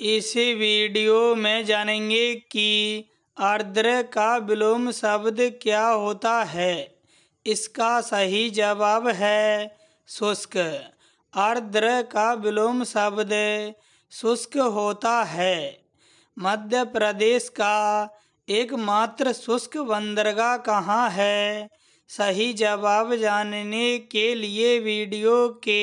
इस वीडियो में जानेंगे कि आर्द्र का विलोम शब्द क्या होता है इसका सही जवाब है शुष्क आर्द्र का विलोम शब्द शुष्क होता है मध्य प्रदेश का एकमात्र शुष्क बंदरगाह कहाँ है सही जवाब जानने के लिए वीडियो के